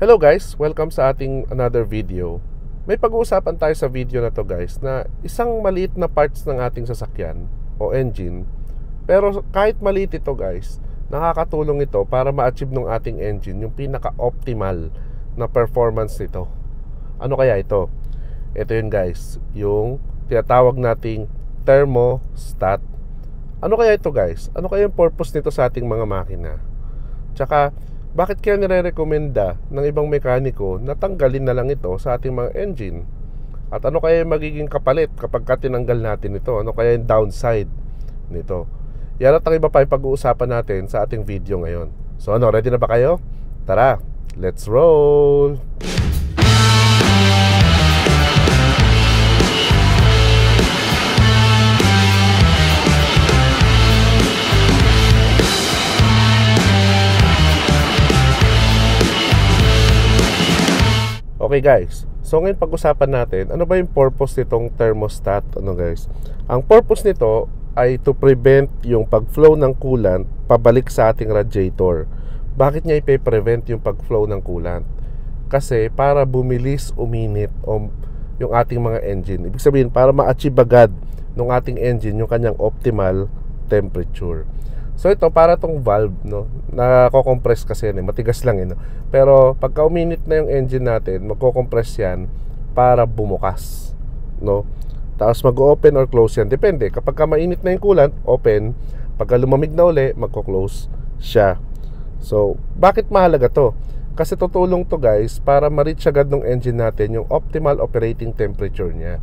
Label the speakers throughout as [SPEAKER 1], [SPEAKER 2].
[SPEAKER 1] Hello guys, welcome sa ating another video. May pag-uusapan tayo sa video na to guys na isang maliit na parts ng ating sasakyan o engine. Pero kahit maliit ito guys, nakakatulong ito para ma-achieve ng ating engine yung pinaka-optimal na performance nito. Ano kaya ito? Ito yun guys, yung tinatawag nating thermostat. Ano kaya ito guys? Ano kaya yung purpose nito sa ating mga makina? Tsaka bakit kaya nire-recommenda ng ibang mekaniko na tanggalin na lang ito sa ating mga engine? At ano kaya magiging kapalit kapag tinanggal natin ito? Ano kaya yung downside nito? Yan at ang iba pa yung pag-uusapan natin sa ating video ngayon. So ano, ready na ba kayo? Tara, let's roll! Okay guys, so ngayon pag-usapan natin, ano ba yung purpose nitong thermostat? Ano guys? Ang purpose nito ay to prevent yung pag-flow ng coolant pabalik sa ating radiator. Bakit niya ipe-prevent yung pag-flow ng coolant? Kasi para bumilis uminit o yung ating mga engine. Ibig sabihin, para ma-achieve agad ng ating engine yung kanyang optimal temperature. So ito para tong valve no, na compress kasi yan, eh. matigas lang yun. Eh, no? Pero pagka uminit na yung engine natin, magko-compress yan para bumukas, no? Tapos mag-open or close yan, depende. Kapag ka mainit na yung coolant, open. Pagka lumamig na uli, magko-close siya. So, bakit mahalaga to? Kasi tutulong to guys para ma-reach agad ng engine natin yung optimal operating temperature niya.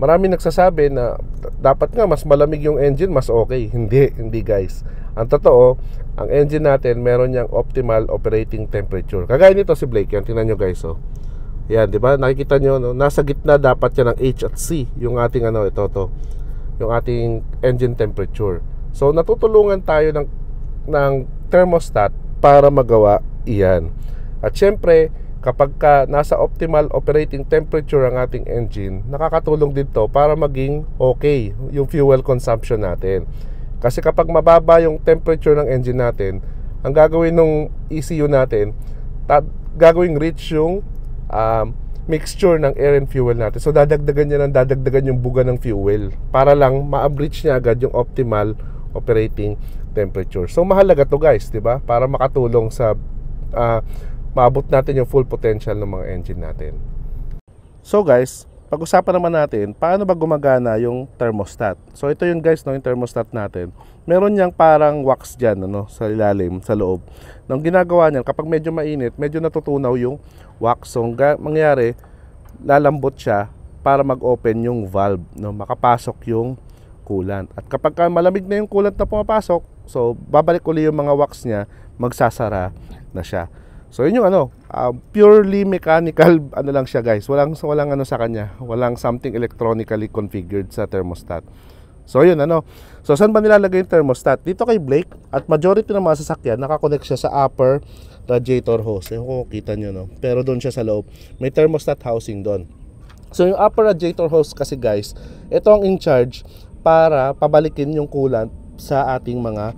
[SPEAKER 1] Maraming nagsasabi na dapat nga mas malamig yung engine, mas okay. Hindi, hindi guys. Ang totoo, ang engine natin meron niyang optimal operating temperature. Kagaya nito si Blake, yan tingnan niyo guys oh. Yan, 'di ba? Nakikita niyo no, nasa gitna dapat 'yan ng H at C, yung ating ano ito to. Yung ating engine temperature. So natutulungan tayo ng ng thermostat para magawa iyan. At syempre, kapag ka nasa optimal operating temperature ang ating engine, nakakatulong din to para maging okay yung fuel consumption natin. Kasi kapag mababa yung temperature ng engine natin, ang gagawin ng ECU natin, ta- gagawing rich yung um, mixture ng air and fuel natin. So dadagdagan niya ng dadagdagan yung buga ng fuel para lang ma-breach niya agad yung optimal operating temperature. So mahalaga to guys, 'di ba? Para makatulong sa uh, maabot natin yung full potential ng mga engine natin. So guys, pag-usapan naman natin paano ba gumagana yung thermostat. So ito yung guys no, yung thermostat natin. Meron yang parang wax diyan ano sa ilalim, sa loob. Nang ginagawa niyan kapag medyo mainit, medyo natutunaw yung wax. So mangyayari, lalambot siya para mag-open yung valve, no, makapasok yung coolant. At kapag malamig na yung coolant na pumapasok, so babalik uli yung mga wax niya, magsasara na siya. So yun yung ano, uh, purely mechanical ano lang siya guys. Walang walang ano sa kanya, walang something electronically configured sa thermostat. So yun ano. So saan ba nilalagay yung thermostat? Dito kay Blake at majority ng mga sasakyan nakakonect siya sa upper radiator hose. Eh kung kita niyo no. Pero doon siya sa loob. May thermostat housing doon. So yung upper radiator hose kasi guys, ito ang in charge para pabalikin yung coolant sa ating mga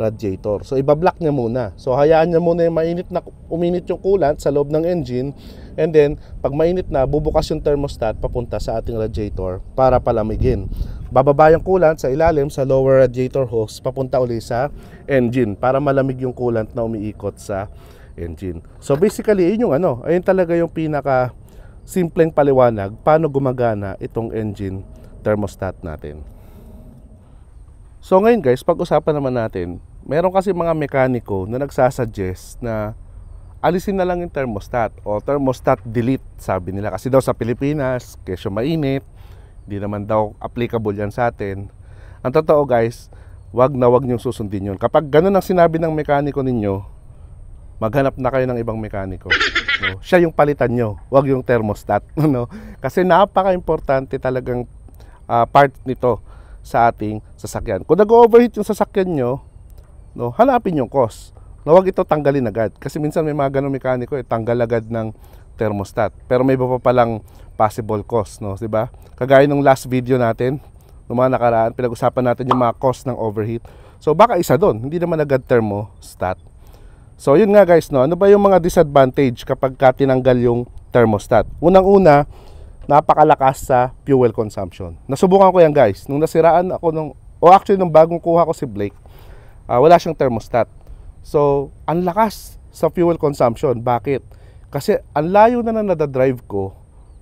[SPEAKER 1] radiator. So ibablock niya muna. So hayaan niya muna yung mainit na uminit yung coolant sa loob ng engine and then pag mainit na bubukas yung thermostat papunta sa ating radiator para palamigin. Bababa yung coolant sa ilalim sa lower radiator hose papunta uli sa engine para malamig yung coolant na umiikot sa engine. So basically yun yung ano, ayun talaga yung pinaka simpleng paliwanag paano gumagana itong engine thermostat natin. So ngayon guys, pag-usapan naman natin, meron kasi mga mekaniko na nagsasuggest na alisin na lang yung thermostat o thermostat delete sabi nila kasi daw sa Pilipinas kesyo mainit hindi naman daw applicable yan sa atin ang totoo guys wag na wag niyong susundin yun kapag ganun ang sinabi ng mekaniko ninyo maghanap na kayo ng ibang mekaniko no? siya yung palitan nyo wag yung thermostat no? kasi napaka importante talagang uh, part nito sa ating sasakyan. Kung nag-overheat yung sasakyan nyo, no, hanapin yung cause. No, wag ito tanggalin agad. Kasi minsan may mga ganong mekaniko, eh, tanggal agad ng thermostat. Pero may iba pa palang possible cause, no, 'di ba? Kagaya ng last video natin, nung mga nakaraan, pinag-usapan natin yung mga cause ng overheat. So baka isa doon, hindi naman agad thermostat. So yun nga guys, no, ano ba yung mga disadvantage kapag ka tinanggal yung thermostat? Unang-una, napakalakas sa fuel consumption. Nasubukan ko yan guys. Nung nasiraan ako, nung, o actually nung bagong kuha ko si Blake, uh, wala siyang thermostat. So, ang lakas sa fuel consumption. Bakit? Kasi ang layo na na nadadrive ko,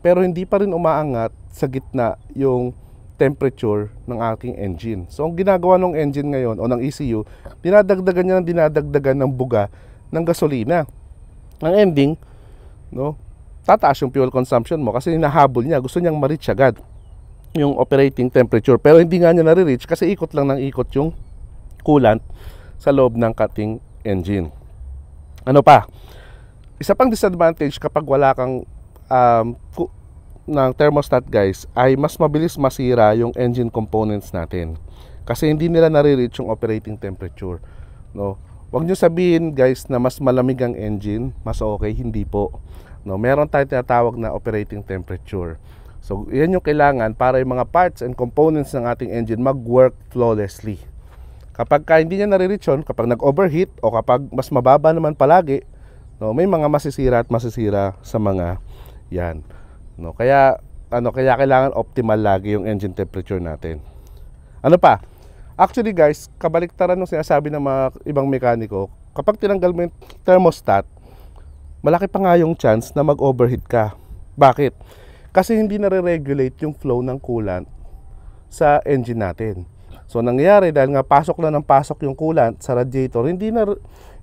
[SPEAKER 1] pero hindi pa rin umaangat sa gitna yung temperature ng aking engine. So, ang ginagawa ng engine ngayon o ng ECU, dinadagdagan niya ng dinadagdagan ng buga ng gasolina. Ang ending, no, tataas yung fuel consumption mo kasi hinahabol niya, gusto niyang ma-reach agad yung operating temperature. Pero hindi nga niya na reach kasi ikot lang ng ikot yung coolant sa loob ng cutting engine. Ano pa? Isa pang disadvantage kapag wala kang um, ng thermostat guys ay mas mabilis masira yung engine components natin. Kasi hindi nila na reach yung operating temperature. No? Huwag nyo sabihin guys na mas malamig ang engine, mas okay, hindi po. No, meron tayong tinatawag na operating temperature. So, yan yung kailangan para yung mga parts and components ng ating engine mag-work flawlessly. Kapag ka hindi niya nare-reach yun, kapag nag-overheat o kapag mas mababa naman palagi, no, may mga masisira at masisira sa mga yan. No, kaya ano kaya kailangan optimal lagi yung engine temperature natin. Ano pa? Actually guys, kabaliktaran ng sinasabi ng mga ibang mekaniko, kapag tinanggal mo yung thermostat, malaki pa nga yung chance na mag-overheat ka. Bakit? Kasi hindi na regulate yung flow ng coolant sa engine natin. So nangyayari dahil nga pasok na ng pasok yung coolant sa radiator, hindi na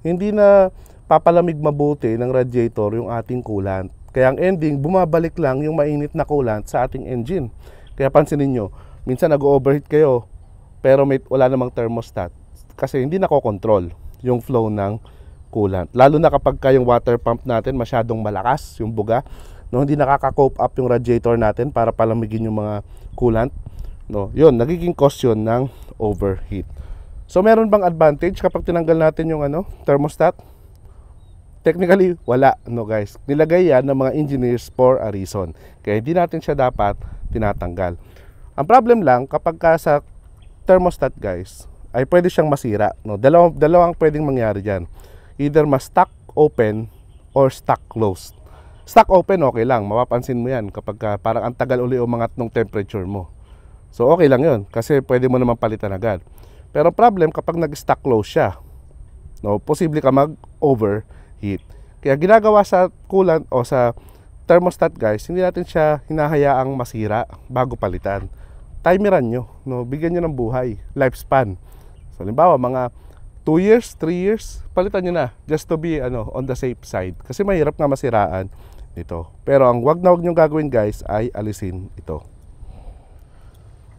[SPEAKER 1] hindi na papalamig mabuti ng radiator yung ating coolant. Kaya ang ending, bumabalik lang yung mainit na coolant sa ating engine. Kaya pansinin niyo, minsan nag-overheat kayo, pero may, wala namang thermostat kasi hindi nako-control yung flow ng coolant. Lalo na kapag yung water pump natin masyadong malakas, yung buga, no, hindi nakaka-cope up yung radiator natin para palamigin yung mga coolant. No, yun, nagiging cause yun ng overheat. So, meron bang advantage kapag tinanggal natin yung ano, thermostat? Technically, wala, no guys. Nilagay yan ng mga engineers for a reason. Kaya hindi natin siya dapat tinatanggal. Ang problem lang, kapag ka sa thermostat guys, ay pwede siyang masira. No? Dalawang, dalawang pwedeng mangyari dyan either ma-stock open or stock closed. Stock open okay lang, mapapansin mo yan kapag ka, ah, parang ang tagal uli umangat ng temperature mo. So okay lang yun kasi pwede mo naman palitan agad. Pero problem kapag nag-stock close siya, no, posible ka mag-overheat. Kaya ginagawa sa coolant o sa thermostat guys, hindi natin siya hinahayaang masira bago palitan. Timeran nyo, no? bigyan nyo ng buhay, lifespan. So, halimbawa, mga 2 years, 3 years, palitan nyo na just to be ano, on the safe side. Kasi mahirap nga masiraan nito. Pero ang wag na wag nyo gagawin guys ay alisin ito.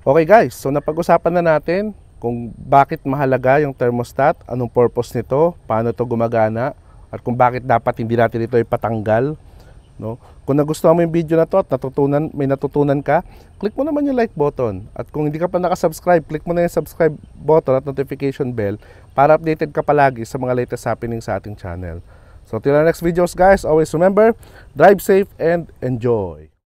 [SPEAKER 1] Okay guys, so napag-usapan na natin kung bakit mahalaga yung thermostat, anong purpose nito, paano to gumagana, at kung bakit dapat hindi natin ito ipatanggal. No? Kung nagustuhan mo yung video na to at natutunan, may natutunan ka, click mo naman yung like button. At kung hindi ka pa nakasubscribe, click mo na yung subscribe button at notification bell para updated ka palagi sa mga latest happening sa ating channel. So till our next videos guys, always remember, drive safe and enjoy!